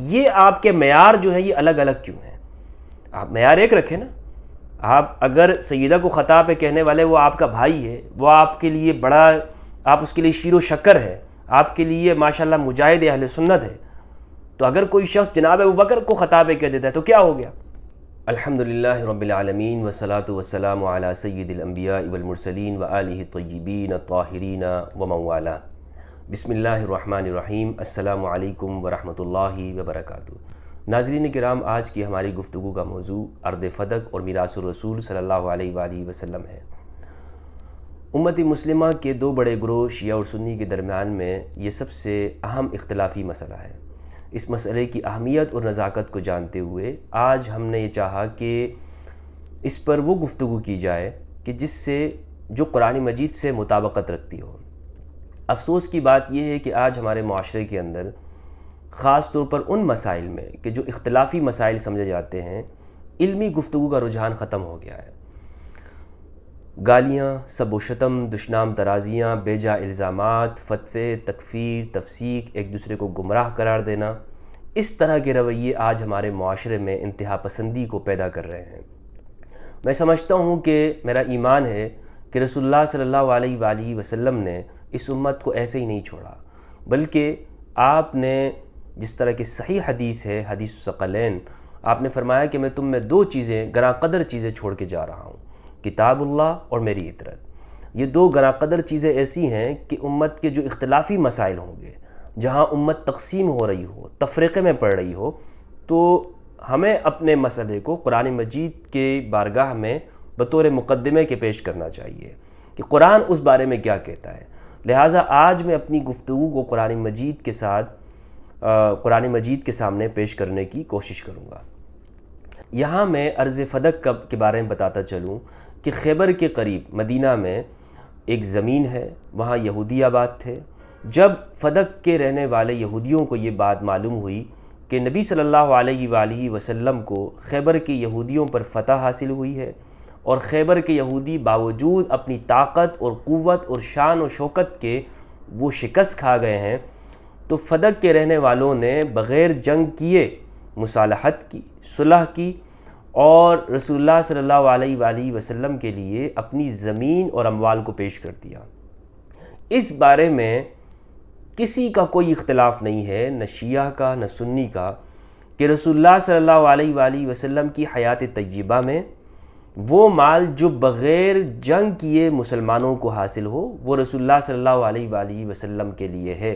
ये आपके मैार जो है ये अलग अलग क्यों हैं आप मैार एक रखें ना आप अगर सईदा को ख़ता पे कहने वाले वो आपका भाई है वो आपके लिए बड़ा आप उसके लिए शीर शक्कर है आपके लिए माशाल्लाह मुजाहिद अहल सुन्नत है तो अगर कोई शख्स जनाब अबू बकर को ख़ता पे कह देता है तो क्या हो गया अलहमदिल्ला रबालमीन वसलात वसलाम सैदिलम्बिया इबलमरसलिन व तयबीन ताहरीना व मवाला बिसमीम् अल्लाम वरम् वबरक नाजरीन कराम आज की हमारी गुफ्तु का मौजू अर्द फ़दक और मिरासरसूल सल्ला वसम है उम्मत मुस्लिम के दो बड़े ग्रोह शिया और सुन्नी के दरमियान में ये सबसे अहम इख्तलाफी मसला है इस मसले की अहमियत और नज़ाकत को जानते हुए आज हमने ये चाहा कि इस पर वो गुफ्तु की जाए कि जिससे जो कुरान मजीद से मुताबकत रखती हो अफसोस की बात यह है कि आज हमारे माशरे के अंदर ख़ास तौर पर उन मसाइल में कि जो इख्तलाफी मसाइल समझे जाते हैं इल्मी गुफ्तु का रुझान ख़त्म हो गया है गालियाँ सब शतम दुशनाम तराजियाँ बेजा इल्ज़ाम फतवे तकफीर तफसीक एक दूसरे को गुमराह करार देना इस तरह के रवैये आज हमारे माशरे में इंतहा पसंदी को पैदा कर रहे हैं मैं समझता हूँ कि मेरा ईमान है कि रसोल्ला सल्ला वसम ने इस उम्मत को ऐसे ही नहीं छोड़ा बल्कि आपने जिस तरह की सही हदीस है हदीस सकलैन आपने फरमाया कि मैं तुम में दो चीज़ें गना कदर चीज़ें छोड़ के जा रहा हूँ किताबुल्ला और मेरी इतरत ये दो गरा कदर चीज़ें ऐसी हैं कि उम्मत के जो इख्तलाफी मसाइल होंगे जहाँ उम्मत तकसीम हो रही हो तफरीक़े में पड़ रही हो तो हमें अपने मसले को कुरान मजीद के बारगाह में बतौर मुकदमे के पेश करना चाहिए कि कुरान उस बारे में क्या कहता है लिहाजा आज मैं अपनी गुफ्तु को कुरान मजीद के साथ कुरान मजीद के सामने पेश करने की कोशिश करूँगा यहाँ मैं अर्ज़ फदक कब के बारे में बताता चलूँ कि खैबर के करीब मदीना में एक ज़मीन है वहाँ यहूदी आबाद थे जब फदक के रहने वाले यहूदियों को ये बात मालूम हुई कि नबी सल्लल्लाहु अलैहि वसल्लम को खैबर के यहूदियों पर फतह हासिल हुई है और खैबर के यहूदी बावजूद अपनी ताकत और क़वत और शान और शौकत के वो शिकस्त खा गए हैं तो फदक के रहने वालों ने बग़ैर जंग किए मुसालहत की सुलह की और रसोल्ला सल्ला वसलम के लिए अपनी ज़मीन और अमवाल को पेश कर दिया इस बारे में किसी का कोई इख्तलाफ नहीं है न शिया का न सुन्नी का कि रसोल्ला सल्ला अलैहि की हयात तजीबा में वो माल जो बग़ैर जंग किए मुसलमानों को हासिल हो वो रसोल्ला वसम के लिए है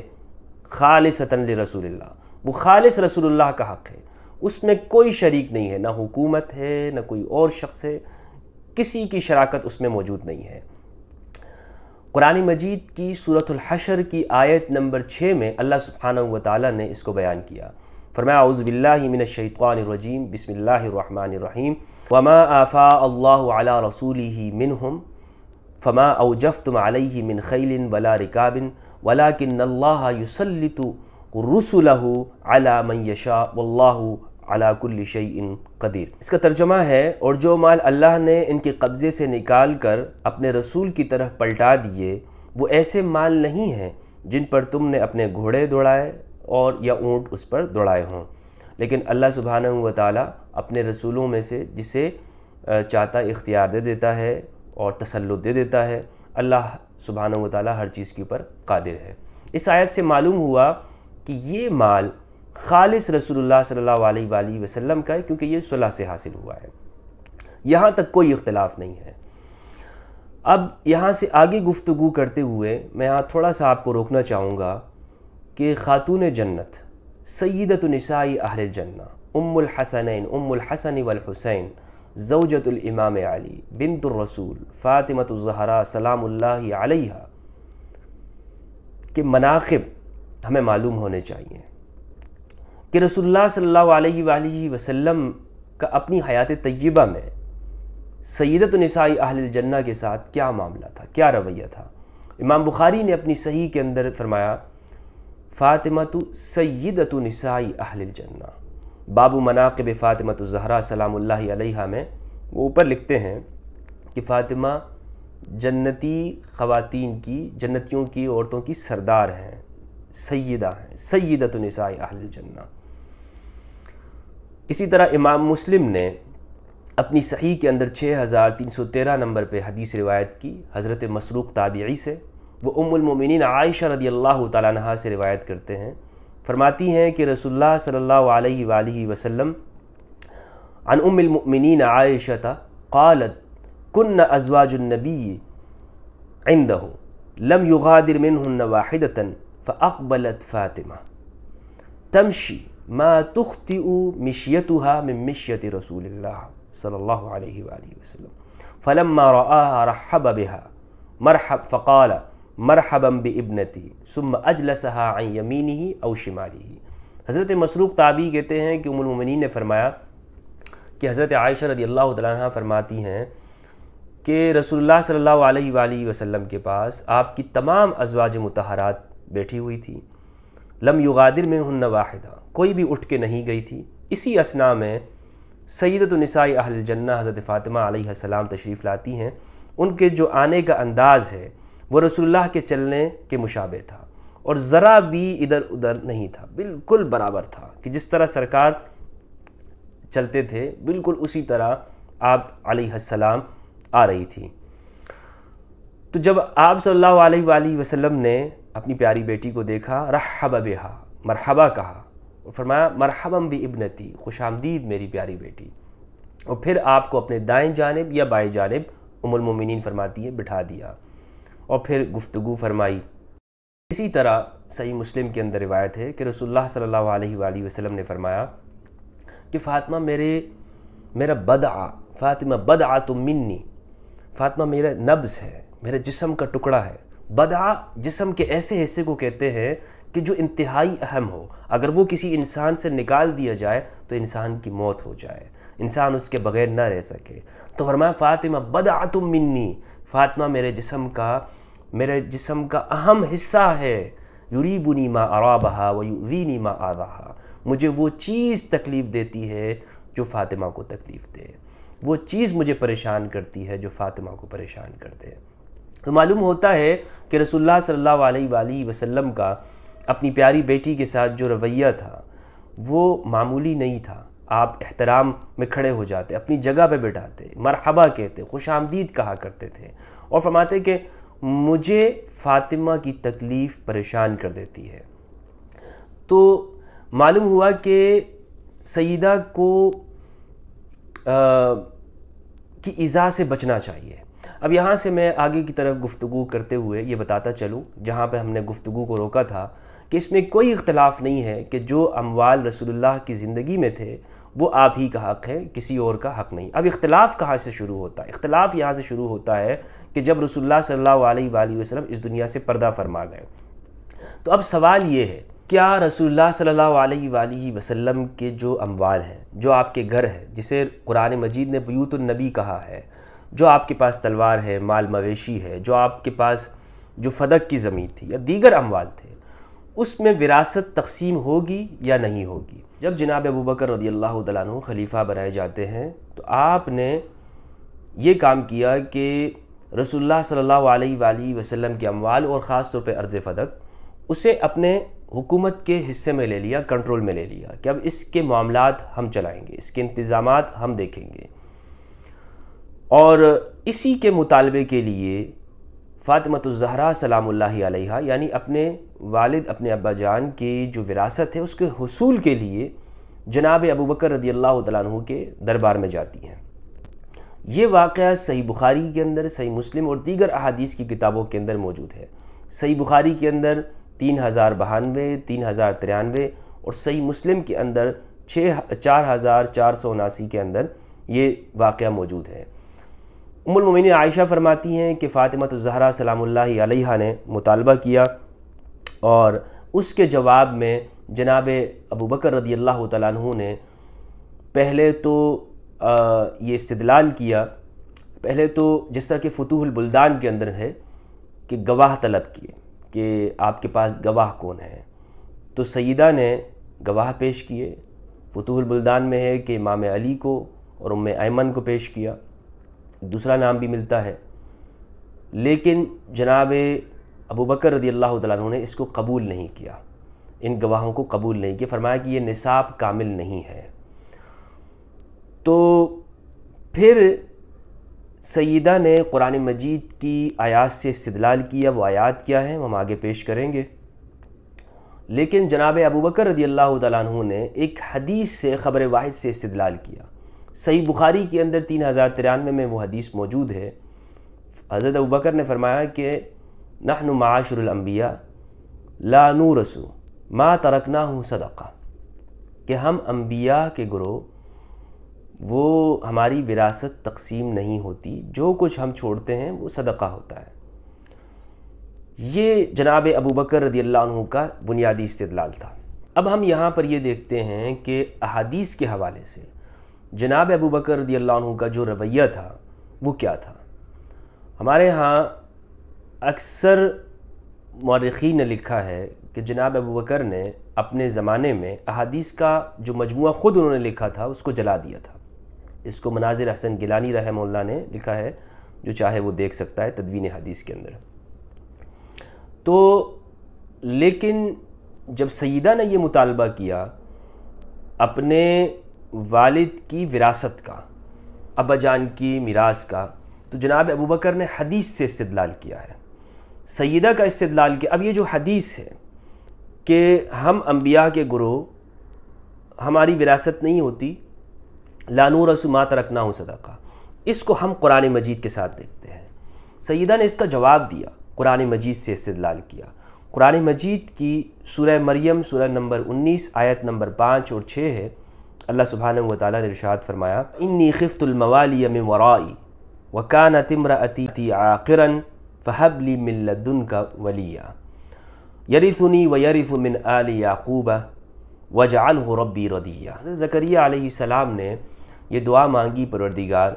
खालसतन रसूलुल्लाह वो खालिस रसूलुल्लाह का हक़ है उसमें कोई शरीक नहीं है ना हुकूमत है ना कोई और शख्स है किसी की शराकत उसमें मौजूद नहीं है कुरान मजीद की सूरतलहशर की आयत नंबर छः में अल्लाह सुबहाना वाली ने इसको बयान किया फरमाया उज़बिल्लिमिनशैतवानरजीम बसमिल्लर रहीम वमा आफ़ा अल्लाह रसूल ही मिन हम फ़मा अवजफ़ अलैहि मिन खैलिन वला रिकाबिन वला किन्ल्लासलतु रसुलहू अला मैशा वल्लाहु अलाकुल्ल शयन कदीर इसका तर्जमा है और जो माल अल्लाह ने इनके कब्ज़े से निकाल कर अपने रसूल की तरफ पलटा दिए वो ऐसे माल नहीं हैं जिन पर तुमने अपने घोड़े दौड़ाए और या ऊँट उस पर दौड़ाए हों लेकिन अल्लाह सुबहान व ताली अपने रसूलों में से जिसे चाहता इख्तियार दे देता है और तसल्लुत दे देता है अल्लाह सुबहान व ताली हर चीज़ के ऊपर कादिर है इस आयत से मालूम हुआ कि ये माल खालिस रसूलुल्लाह सल्ला अलैहि वसल्लम का है क्योंकि ये सुलह से हासिल हुआ है यहाँ तक कोई इख्तलाफ नहीं है अब यहाँ से आगे गुफ्तु करते हुए मैं यहाँ थोड़ा सा आपको रोकना चाहूँगा कि ख़ातून जन्नत नसाई अहल जन्ना उम्मसन उम्मसन वलहुसैन ज़वजतुलमाम अली बिनतरसूल फ़ातिमतज़हरा सलाम्ला के मनाकब हमें मालूम होने चाहिए कि रसोल्ला सल्ला वसम का अपनी हयात तय्यबा में नसाई अहल जन्ना के साथ क्या मामला था क्या रवैया था इमाम बुखारी ने अपनी सही के अंदर फरमाया फ़ातिमा तो सैद तो नसाई जन्ना बाबू मनाकब फ़ातिमा तो ज़हरा सलाम्ल में वो ऊपर लिखते हैं कि फ़ातिमा जन्नती ख़वातीन की जन्नतियों की औरतों की सरदार हैं सैदा हैं सैदत नसाई जन्ना इसी तरह इमाम मुस्लिम ने अपनी सही के अंदर 6313 नंबर पे हदीस रिवायत की हज़रत मसरूक़ ताबी से वो उमिन आयशा रदी अल्लाह तहा से रिवायत करते हैं फरमाती हैं कि रसुल्ला सल्ला वसम अन उमिन आयशा क़ालत कन्न अजवाजुलनबी आइंद हो लम युगादिर मिन वाहिदतन फ़बलत फ़ातिमा तमशी मा तुख्ति मिशियत मिन मिशियत रसूल सल्ला वसम फ़लम रहा रहा मरहब फ़क़ाला मरहबम इबनती सुम अजलसहा यमीन ही और शिमारी ही हज़रत मसरूक ताबी कहते हैं कि उमरमिन ने फरमाया कि हज़रत आयशा रदी अल्लाह तह फरमाती हैं कि रसोल्ला सल्ला वसम के पास आपकी तमाम अजवाज मतहरात बैठी हुई थी लम युगादिर में हन्न वाहिदा कोई भी उठ के नहीं गई थी इसी असना में सैदतनसाई जन्ना हज़रत फ़ातिमा सलाम तशरीफ़ लाती हैं उनके जो आने का अंदाज़ है वह रसोल्ला के चलने के मुशाबे था और ज़रा भी इधर उधर नहीं था बिल्कुल बराबर था कि जिस तरह सरकार चलते थे बिल्कुल उसी तरह आप आसमाम आ रही थी तो जब आप सल्लल्लाहु अलैहि वसल्लम ने अपनी प्यारी बेटी को देखा रहा बेहा मरहबा कहा और फरमाया मरहबम भी इबनती खुश आमदीद मेरी प्यारी बेटी और फिर आपको अपने दाएं जानब या बाएं जानब उमुलमिन फरमाती है बिठा दिया और फिर गुफ्तु फरमाई इसी तरह सही मुस्लिम के अंदर रिवायत है कि रसोल्ला सल्ला वसम ने फरमाया कि फ़ातिमा मेरे मेरा बद आ फ़ातिमा आ तो मिन्नी फ़ातिमा मेरा नब्स है मेरे जिसम का टुकड़ा है बद आ जिसम के ऐसे हिस्से को कहते हैं कि जो इंतहाई अहम हो अगर वो किसी इंसान से निकाल दिया जाए तो इंसान की मौत हो जाए इंसान उसके बगैर ना रह सके तो फरमाया फ़ातिमा आ तो मिन्नी फ़ातिमा मेरे जिसम का मेरे जिसम का अहम हिस्सा है बुनी माँ अराबहा व युदीनी माँ रहा मुझे वो चीज़ तकलीफ़ देती है जो फ़ातिमा को तकलीफ़ दे वो चीज़ मुझे परेशान करती है जो फ़ातिमा को परेशान कर दे तो मालूम होता है कि रसोल्ला सल्ला वसम का अपनी प्यारी बेटी के साथ जो रवैया था वो मामूली नहीं था आप एहतराम में खड़े हो जाते अपनी जगह पे बैठाते मरहबा कहते खुश आमदीद कहा करते थे और फरमाते कि मुझे फातिमा की तकलीफ़ परेशान कर देती है तो मालूम हुआ कि सईदा को आ, की इज़ा से बचना चाहिए अब यहाँ से मैं आगे की तरफ गुफ्तु करते हुए ये बताता चलूँ जहाँ पर हमने गुफ्तु को रोका था कि इसमें कोई इख्तलाफ नहीं है कि जो अमवाल रसूलुल्लाह की ज़िंदगी में थे वो आप ही का हक़ है किसी और का हक़ नहीं अब इख्तलाफ कहाँ से शुरू होता है इख्तलाफ यहाँ से शुरू होता है कि जब रसुल्ला सल्ला वसलम इस दुनिया से पर्दा फरमा गए तो अब सवाल ये है क्या रसुल्ला सल्ला वसलम के जो अमवाल हैं जो आपके घर हैं जिसे कुरान मजीद ने बयूतनबी कहा है जो आपके पास तलवार है माल मवेशी है जो आपके पास जो फदक की ज़मीन थी या दीगर अमवाल थे उसमें विरासत तकसीम होगी या नहीं होगी जब जनाब अबू बकर रदी अल्लाह खलीफ़ा बनाए जाते हैं तो आपने ये काम किया कि रसोल्ला सल्ला वसम के अमवाल और ख़ास तौर पर अर्ज़ फ़दक उसे अपने हुकूमत के हिस्से में ले लिया कंट्रोल में ले लिया कि अब इसके मामला हम चलाएँगे इसके इंतज़ाम हम देखेंगे और इसी के मुतालबे के लिए ज़हरा सलाम आलिया यानी अपने वालिद अपने अब्बा जान की जो विरासत है उसके हसूल के लिए जनाब अबू बकर रदी अल्लाह तु के दरबार में जाती हैं ये वाक़ सही बुखारी के अंदर सही मुस्लिम और दीगर अहादीस की किताबों के अंदर मौजूद है सही बुखारी के अंदर तीन हज़ार बहानवे तीन हज़ार तिरानवे और सही मुस्लिम के अंदर छः चार हज़ार चार सौ उनासी के अंदर ये वाक़ मौजूद है उमुलमिन आयशा फरमाती हैं कि फ़ातिमा ज़हरा सलाम ने मुतालबा किया और उसके जवाब में जनाब अबू बकर रदी अल्लाह तु ने पहले तो ये इस्तलाल किया पहले तो जिस तरह के फतूहुल बुल्दान के अंदर है कि गवाह तलब किए कि आपके पास गवाह कौन है तो सईदा ने गवाह पेश किए फतूहुल बुल्दान में है कि इमाम अली को और उम ऐमन को पेश किया दूसरा नाम भी मिलता है लेकिन जनाब अबू बकर रदी अल्लाह ने इसको कबूल नहीं किया इन गवाहों को कबूल नहीं किया फरमाया कि ये निसाब कामिल नहीं है तो फिर सईदा ने कुरान मजीद की आयात से इस्तलाल किया वो आयात क्या है हम आगे पेश करेंगे लेकिन जनाब अबू बकर रदी अल्लाह तु ने एक हदीस से ख़बर वाहिद से इस्तलाल किया सही बुखारी के अंदर तीन हज़ार तिरानवे में वो हदीस मौजूद है हज़रत अबू बकर ने फरमाया कि नहन माशरम्बिया लानू रसू माँ तरकना हूँ सदक़ा कि हम अम्बिया के ग्रोह वो हमारी विरासत तकसीम नहीं होती जो कुछ हम छोड़ते हैं वो सदका होता है ये जनाब अबू बकर रदी अल्लाह का बुनियादी इस्तलाल था अब हम यहाँ पर ये देखते हैं कि अहादीस के हवाले से जनाब अबू बकर रदी अल्लाह का जो रवैया था वो क्या था हमारे यहाँ अक्सर मौरखी ने लिखा है कि जनाब अबू बकर ने अपने ज़माने में अहादीस का जो मजमू ख़ुद उन्होंने लिखा था उसको जला दिया था इसको मनाजिर हसन गिलानी रहमल्ला ने लिखा है जो चाहे वो देख सकता है तदवीन हदीस के अंदर तो लेकिन जब सईदा ने यह मुतालबा किया अपने वालिद की विरासत का अबा जान की मीरास का तो जनाब अबू बकर ने हदीस से इस्तलाल किया है सईदा का इस्तलाल किया अब ये जो हदीस है कि हम अम्बिया के गुरु हमारी विरासत नहीं होती लानूर रसुमात रखना हो सदका इसको हम कुरान मजीद के साथ देखते हैं सईदा ने इसका जवाब दिया कुरान मजीद से इस्तलाल किया कुरान मजीद की सुरह मरियम सुरह नंबर 19 आयत नंबर 5 और 6 है अल्लाह सुबहान वाली ने रिशात फरमाया इन्नी खिफ्तमवाली में वराई वकान तिमर अती आकिरन फ़हबली मिल्लुन का वलिया यरीफुनी व यरिस मिन आल याकूबा वजाल रबी रदिया जकरिया सलाम ने ये दुआ मांगी परवरदिगार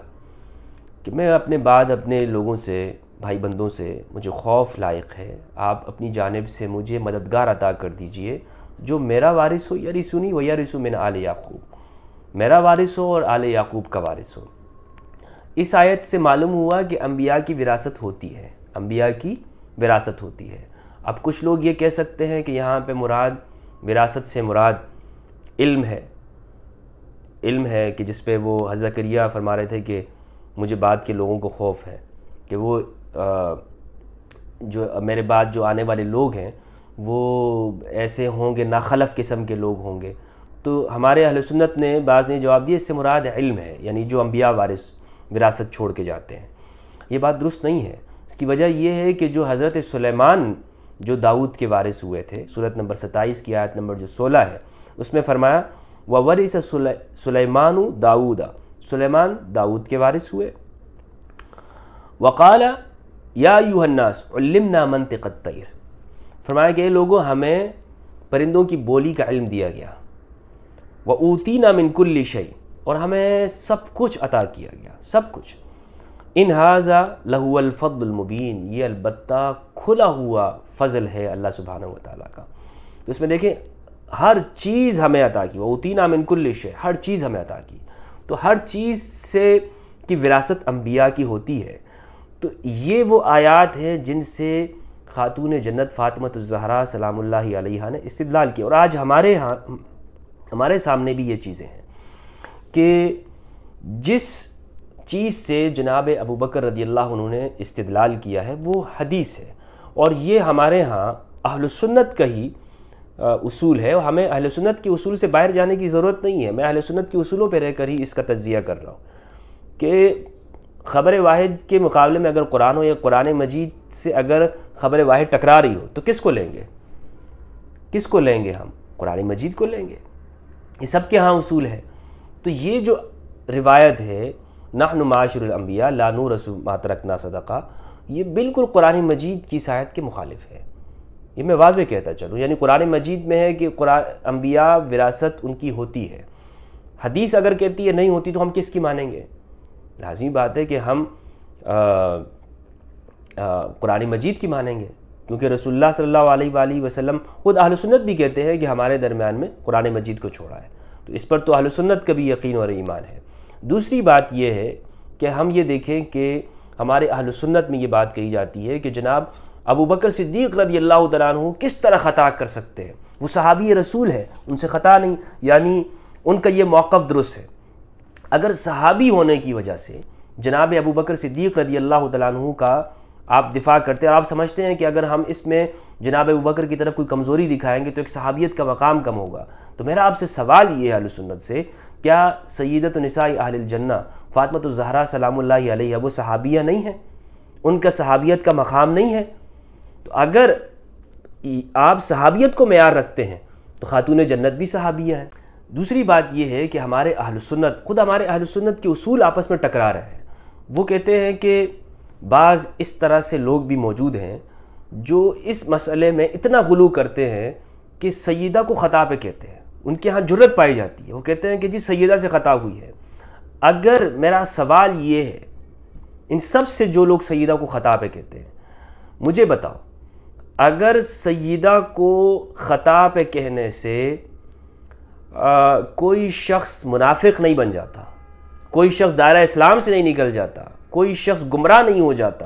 कि मैं अपने बाद अपने लोगों से भाई बंदों से मुझे खौफ लायक है आप अपनी जानब से मुझे मददगार अता कर दीजिए जो मेरा वारिस हो या रिसुनी हो या रिसु मैंने आल याकूब मेरा वारिस हो और आल याकूब का वारिस हो इस आयत से मालूम हुआ कि अम्बिया की विरासत होती है अम्बिया की विरासत होती है अब कुछ लोग ये कह सकते हैं कि यहाँ पे मुराद विरासत से मुराद इल्म है इल्म है कि जिस पे वो हज़रत करिया फरमा रहे थे कि मुझे बाद के लोगों को खौफ है कि वो आ, जो मेरे बाद जो आने वाले लोग हैं वो ऐसे होंगे नाखलफ किस्म के लोग होंगे तो हमारे अहसन्नत ने बाज़ ने जवाब दिया इससे मुराद इल्म है यानी जो अम्बिया वारिस विरासत छोड़ के जाते हैं ये बात दुरुस्त नहीं है इसकी वजह यह है कि जो हज़रत सलेमान जो दाऊद के वारिस हुए थे सूरत नंबर सत्ताईस की आयत नंबर जो सोलह है उसमें फरमाया व वरिस सुलेमान दाऊदा सुलेमान दाऊद के वारिस हुए वकाल या यूहन्नास उल्लमना मनतिक तैर फरमाया गया लोगों हमें परिंदों की बोली का इल्म दिया गया व ऊती ना मिनकुल्ली शई और हमें सब कुछ अता किया गया सब कुछ इन हाजा लहुअलफ़लमुबीन ये अलबत् खुला हुआ फ़ज़ल है अल्लाह सुबहाना वाली का तो इसमें देखें हर चीज़ हमें अता की वो उतीना मिन कुल्ल है हर चीज़ हमें अता की तो हर चीज़ से की विरासत अम्बिया की होती है तो ये वो आयात हैं जिनसे ख़ातून जन्नत फ़ातमत ज़हरा आलिया ने इस्तलाल किया और आज हमारे यहाँ हमारे सामने भी ये चीज़ें हैं कि जिस चीज़ से जनाब अबू बकर रदी उन्होंने इस्तलाल किया है वो हदीस है और ये हमारे यहाँ अहलसन्नत का ही उसूल है और हमें अहल सुन्नत के उसूल से बाहर जाने की ज़रूरत नहीं है मैं अहल सुन्नत के उसूलों पर रहकर ही इसका तजिया कर रहा हूँ कि ख़बर वाहिद के मुकाबले में अगर कुरान हो या कुरान मजीद से अगर ख़बर वाहिद टकरा रही हो तो किस को लेंगे किस को लेंगे हम कुरान मजीद को लेंगे ये सब के यहाँ उसूल है तो ये जो रिवायत है नाहन माशरम्बिया लानू रसूल मातरकना सदका ये बिल्कुल कुरान मजीद की शायद के मुखालिफ है ये मैं वाज कहता चलूँ यानी कुरान मजीद में है कि कुरान अम्बिया विरासत उनकी होती है हदीस अगर कहती है नहीं होती तो हम किसकी मानेंगे लाजमी बात है कि हम कुरान मजीद की मानेंगे क्योंकि रसोल्ला सल्ला वसलम ख़ुद आहलसन्नत भी कहते हैं कि हमारे दरमियान में कुरान मजीद को छोड़ा है तो इस पर तो आहलसन्नत का भी यकीन और ईमान है दूसरी बात यह है कि हम ये देखें कि हमारे अहलसन्नत में ये बात कही जाती है कि जनाब अबू बकर सिद्दीक रदी अल्लाह तु किस तरह ख़ता कर सकते हैं वो सहाबी रसूल है उनसे ख़ता नहीं यानी उनका ये मौक़ दुरुस्त है अगर सहाबी होने की वजह से जनाब अबू बकर सिद्दीक रदी अल्लाह तु का आप दिफा करते हैं और आप समझते हैं कि अगर हम इसमें जनाब अबू बकर की तरफ कोई कमज़ोरी दिखाएंगे तो एक सहाबियत का मकाम कम होगा तो मेरा आपसे सवाल ये है सुन्नत से क्या सैदत नसाई आहिलजन्ना फ़ातमत ज़हरा सलाम वो सहाबिया नहीं है उनका सहाबियत का मकाम नहीं है तो अगर आप सहाबियत को मैार रखते हैं तो ख़ातून जन्नत भी सहाबिया हैं दूसरी बात यह है कि हमारे अहलसन्नत ख़ुद हमारे अहलसन्नत के असूल आपस में टकरा रहे हैं वो कहते हैं कि बाज़ इस तरह से लोग भी मौजूद हैं जो इस मसले में इतना गुलू करते हैं कि सैदा को ख़ता पे कहते हैं उनके यहाँ जरूरत पाई जाती है वो कहते हैं कि जी सैदा से ख़ता हुई है अगर मेरा सवाल ये है इन सब से जो लोग सैदा को ख़ता पे कहते हैं मुझे बताओ अगर सईदा को ख़ता पे कहने से आ, कोई शख्स मुनाफिक नहीं बन जाता कोई शख्स दायरा इस्लाम से नहीं निकल जाता कोई शख्स गुमराह नहीं हो जाता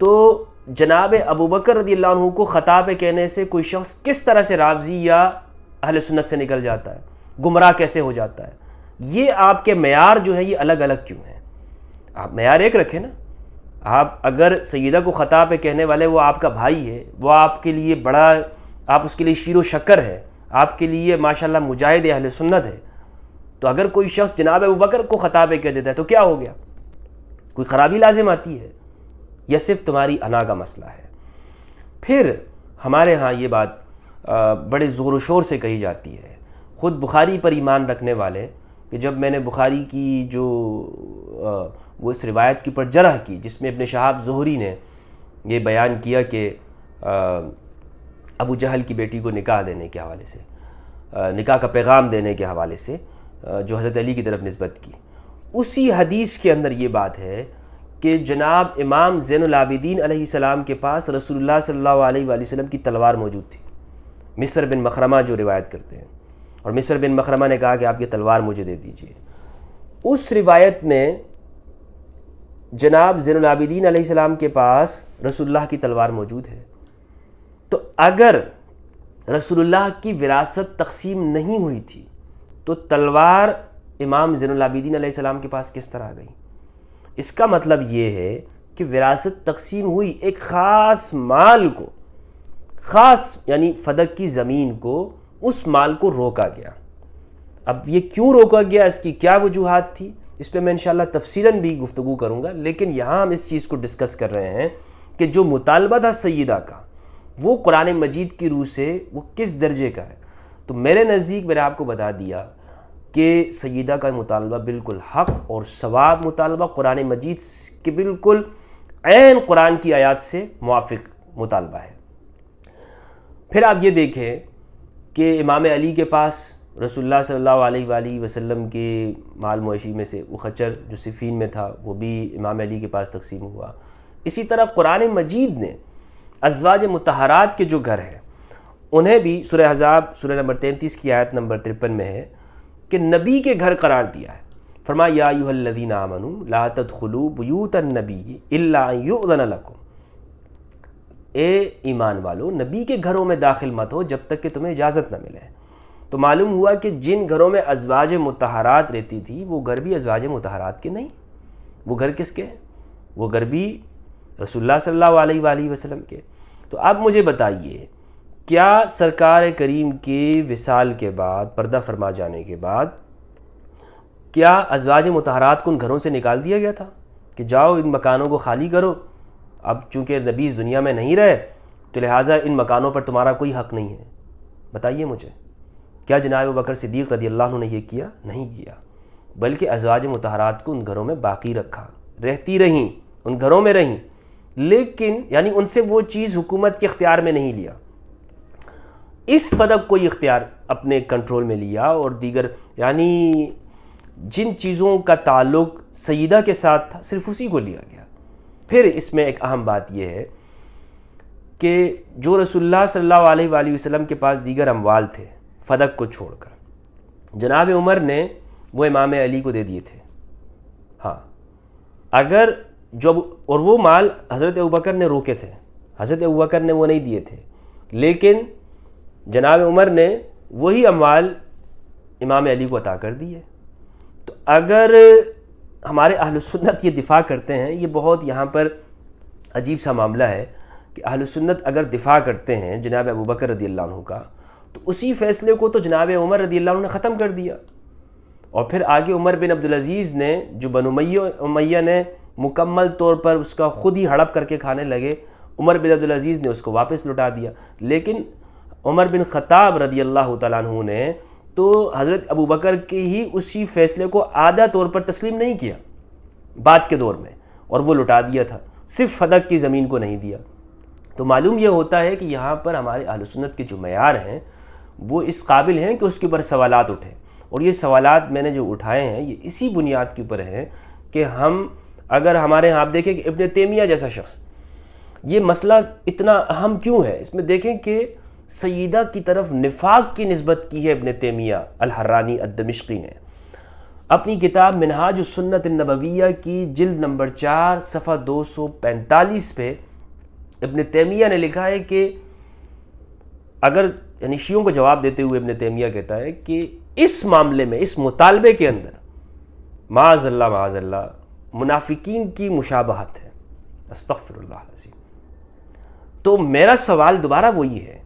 तो जनाब अबू बकर रदी को ख़ता पे कहने से कोई शख्स किस तरह से राबजी या अहल सुन्नत से निकल जाता है गुमराह कैसे हो जाता है ये आपके मैार जो है ये अलग अलग क्यों हैं आप मैार एक रखें ना आप अगर सैदा को ख़ता पे कहने वाले वो आपका भाई है वो आपके लिए बड़ा आप उसके लिए शीर व शक्कर है आपके लिए माशाल्लाह मुजाहिद अहल सुन्नत है तो अगर कोई शख्स जनाब अबू बकर को ख़ता पे कह देता है तो क्या हो गया कोई ख़राबी लाजिम आती है यह सिर्फ तुम्हारी अना का मसला है फिर हमारे यहाँ ये बात बड़े ज़ोर शोर से कही जाती है ख़ुद बुखारी पर ईमान रखने वाले कि जब मैंने बुखारी की जो वो इस रिवायत के ऊपर जरह की जिसमें अपने शहाब जहरी ने ये बयान किया कि अबू जहल की बेटी को निकाह देने के हवाले से निकाह का पैगाम देने के हवाले से जो हज़रत अली की तरफ नस्बत की उसी हदीस के अंदर ये बात है कि जनाब इमाम ज़ैनआबिदीन सलाम के पास रसूलुल्लाह सल्लल्लाहु अलैहि वसल्लम की तलवार मौजूद थी मिस्र बिन मखरमा जो रिवायत करते हैं और मिसर बिन मखरमा ने कहा कि आप ये तलवार मुझे दे दीजिए उस रिवायत में जनाब ज़ैनआबिदीन आसमाम के पास रसुल्ला की तलवार मौजूद है तो अगर रसोल्ला की विरासत तकसीम नहीं हुई थी तो तलवार इमाम ज़ैनआबिदीन आसमाम के पास किस तरह आ गई इसका मतलब ये है कि विरासत तकसीम हुई एक ख़ास माल को ख़ास यानी फदक की ज़मीन को उस माल को रोका गया अब ये क्यों रोका गया इसकी क्या वजूहत थी इस पर मैं इनशाला तफसीला भी गुफ्तु करूँगा लेकिन यहाँ हम इस चीज़ को डिस्कस कर रहे हैं कि जो मुतालबा था सईदा का वो कुरान मजीद की रूह से वो किस दर्जे का है तो मेरे नज़दीक मैंने आपको बता दिया कि सईदा का मुतालबा बिल्कुल हक और सवाब मुतालबा कुरान मजीद के बिल्कुल आन कुरान की आयात से मुआफ़ मुतालबा है फिर आप ये देखें कि इमाम अली के पास रसोल्ला सल्ला वसम के माल मवेशी में से उखचर जो सिफ़ीन में था वो भी इमाम अली के पास तकसीम हुआ इसी तरह कुरान मजीद ने अजवाज मतहरात के जो घर हैं उन्हें भी सुरह हज़ाब सुरह नंबर तैंतीस की आयत नंबर तिरपन में है कि नबी के घर करार दिया है फरमा यादीन आमनु लातद खलूब यूतन नबी ए ईमान वालों नबी के घरों में दाखिल मत हो जब तक कि तुम्हें इजाज़त न मिले तो मालूम हुआ कि जिन घरों में अजवाज मतहरात रहती थी वो घर भी अजवाज मतहरात के नहीं वो घर किसके वो घर भी रसुल्ला सल्ला वसम के तो आप मुझे बताइए क्या सरकार करीम के विसाल के बाद पर्दा फरमा जाने के बाद क्या अजवाज मतहरात को उन घरों से निकाल दिया गया था कि जाओ इन मकानों को खाली करो अब चूँकि नबी इस दुनिया में नहीं रहे तो लिहाजा इन मकानों पर तुम्हारा कोई हक़ नहीं है बताइए मुझे क्या जनाब बकर सिद्दीक़ रदी अल्लाह ने यह किया नहीं किया बल्कि अजवाज मतहरात को उन घरों में बाकी रखा रहती रहीं उन घरों में रहीं लेकिन यानी उनसे वो चीज़ हुकूमत के अख्तियार में नहीं लिया इस फदक को इख्तियार अपने कंट्रोल में लिया और दीगर यानी जिन चीज़ों का ताल्लुक़ सईदा के साथ था सिर्फ उसी को लिया गया फिर इसमें एक अहम बात यह है कि जो रसुल्ला सल्ला अलैहि के पास दीगर अमवाल थे फदक को छोड़कर जनाब उमर ने वो इमाम अली को दे दिए थे हाँ अगर जब और वो माल हज़रत अबकर ने रोके थे हज़रत अबकर ने वो नहीं दिए थे लेकिन जनाब उमर ने वही अमवाल इमाम अली को अता कर दिए तो अगर हमारे अहलसन्नत ये दिफा करते हैं ये बहुत यहाँ पर अजीब सा मामला है कि अहलसन्नत अगर दिफा करते हैं जनाब अबू बकर रदी का तो उसी फैसले को तो जनाब उमर रदी ने ख़त्म कर दिया और फिर आगे उमर बिन अब्दुलज़ीज़ ने जो बन उमैया ने मुकम्मल तौर पर उसका ख़ुद ही हड़प करके खाने लगे उमर बिन अब्दुलज़ीज़ ने उसको वापस लुटा दिया लेकिन उमर बिन ख़ताब रदी अल्लाह तु ने तो हज़रत अबू बकर के ही उसी फैसले को आधा तौर पर तस्लीम नहीं किया बाद के दौर में और वो लुटा दिया था सिर्फ फदक की ज़मीन को नहीं दिया तो मालूम यह होता है कि यहाँ पर हमारे आलोसनत के जो मैार हैं वो इस काबिल हैं कि उसके ऊपर सवालत उठें और ये सवालत मैंने जो उठाए हैं ये इसी बुनियाद के ऊपर हैं कि हम अगर हमारे यहाँ आप देखें कि इबन तेमिया जैसा शख्स ये मसला इतना अहम क्यों है इसमें देखें कि सईदा की तरफ निफाक की नस्बत की है इबन तैमिया अलहरानी अदमिश्की ने अपनी किताब मिनहाज सुन्नत नबविया की जिल्द नंबर चार सफ़ा दो सौ पैंतालीस पे इबन तैमिया ने लिखा है कि अगर यानी शियों को जवाब देते हुए इबन तैमिया कहता है कि इस मामले में इस मुतालबे के अंदर माजल्ला माजल्ला मुनाफिकीन की मुशाबहत है अस्तफ़िर तो मेरा सवाल दोबारा वही है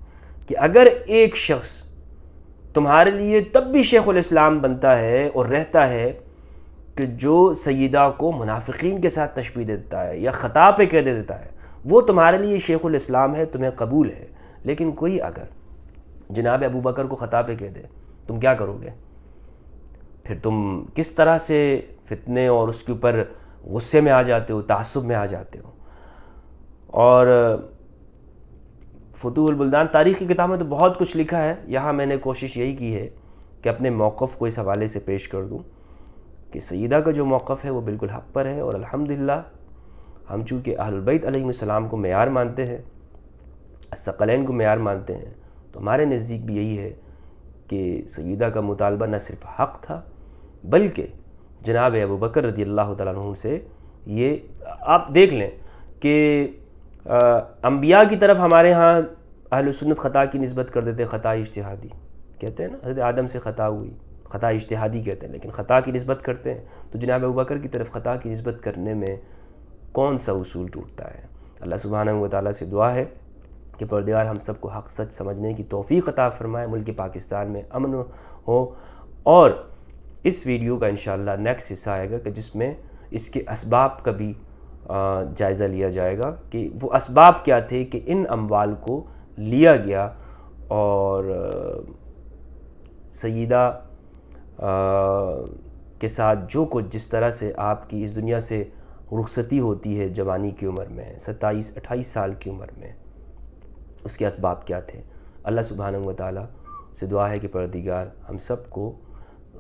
कि अगर एक शख्स तुम्हारे लिए तब भी शेख इस्लाम बनता है और रहता है कि जो सईदा को मुनाफिकीन के साथ तशबी देता है या ख़ता पे कह देता है वो तुम्हारे लिए शेख इस्लाम है तुम्हें कबूल है लेकिन कोई अगर जनाब अबू बकर को ख़ता पे कह दे तुम क्या करोगे फिर तुम किस तरह से फितने और उसके ऊपर गुस्से में आ जाते हो तसब में आ जाते हो और फतूहुल बुल्दान तारीख़ की किताब में तो बहुत कुछ लिखा है यहाँ मैंने कोशिश यही की है कि अपने मौक़ को इस हवाले से पेश कर दूँ कि सईदा का जो मौक़ है वो बिल्कुल हक पर है और अल्हम्दुलिल्लाह हम चूँकि अहलबैतम को मैार मानते हैं असकलैन को मैार मानते हैं तो हमारे नज़दीक भी यही है कि सईदा का मुतालबा न सिर्फ हक़ था बल्कि जनाब अबू बकर रदी अल्लाह से ये आप देख लें कि अम्बिया की तरफ हमारे यहाँ अहल सुन्नत ख़ता की नस्बत कर देते ख़ा इश्तहादी कहते हैं ना हजरत आदम से ख़ा हुई ख़ा इश्तहादी कहते हैं लेकिन ख़ता की नस्बत करते हैं तो जनाब अबकर की तरफ ख़ता की नस्बत करने में कौन सा उसूल टूटता है अल्लाह सुबहाना वाली से दुआ है कि परदार हम सबको हक सच समझने की तोफ़ी ख़ा फ़रमाए मुल्क पाकिस्तान में अमन हो और इस वीडियो का इन नेक्स्ट हिस्सा आएगा कि जिसमें इसके इसबाब का भी जायज़ा लिया जाएगा कि वो इसबाब क्या थे कि इन अमवाल को लिया गया और सईदा के साथ जो कुछ जिस तरह से आपकी इस दुनिया से रुखसती होती है जवानी की उम्र में सत्ताईस अट्ठाईस साल की उम्र में उसके इसबाब क्या थे अल्लाह सुबहान वाली से दुआ है कि परदिगार हम सब को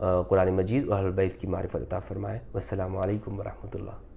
कुरान मजीद और हलबैत की मारफत अता फ़रमाए वालकम वरहमल